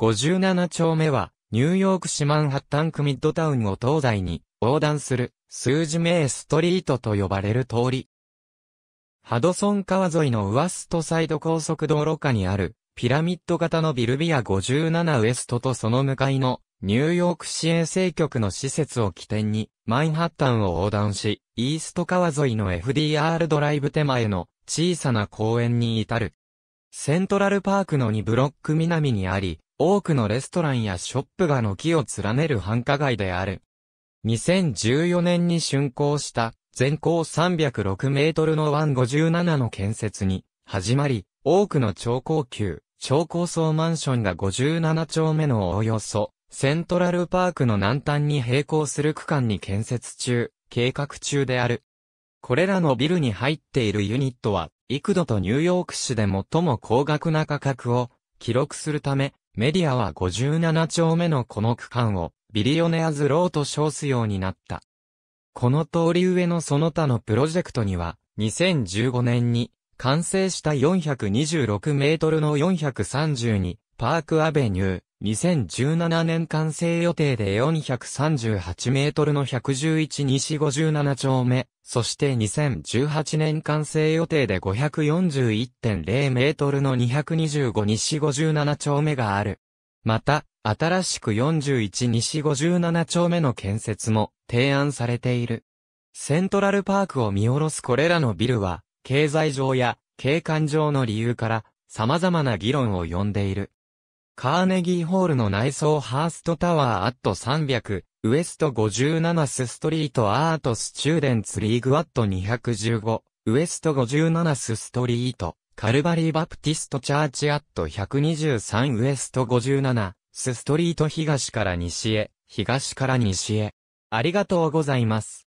57丁目は、ニューヨーク市マンハッタン区ミッドタウンを東西に横断する数字名ストリートと呼ばれる通り。ハドソン川沿いのウワストサイド高速道路下にあるピラミッド型のビルビア57ウエストとその向かいのニューヨーク市衛生局の施設を起点にマンハッタンを横断し、イースト川沿いの FDR ドライブ手前の小さな公園に至る。セントラルパークの2ブロック南にあり、多くのレストランやショップが軒を連ねる繁華街である。2014年に竣工した全高306メートルの157の建設に始まり、多くの超高級、超高層マンションが57丁目のおおよそ、セントラルパークの南端に並行する区間に建設中、計画中である。これらのビルに入っているユニットは幾度とニューヨーク市で最も高額な価格を記録するため、メディアは57丁目のこの区間をビリオネアズローと称すようになった。この通り上のその他のプロジェクトには、2015年に完成した426メートルの432パークアベニュー、2017年完成予定で438メートルの111西57丁目、そして2018年完成予定で541.0メートルの225西57丁目がある。また、新しく41西57丁目の建設も提案されている。セントラルパークを見下ろすこれらのビルは、経済上や景観上の理由から様々な議論を呼んでいる。カーネギーホールの内装ハーストタワーアット300、ウエスト57スストリートアートスチューデンツリーグアット215、ウエスト57スストリート、カルバリーバプティストチャーチアット123ウエスト57、スストリート東から西へ、東から西へ。ありがとうございます。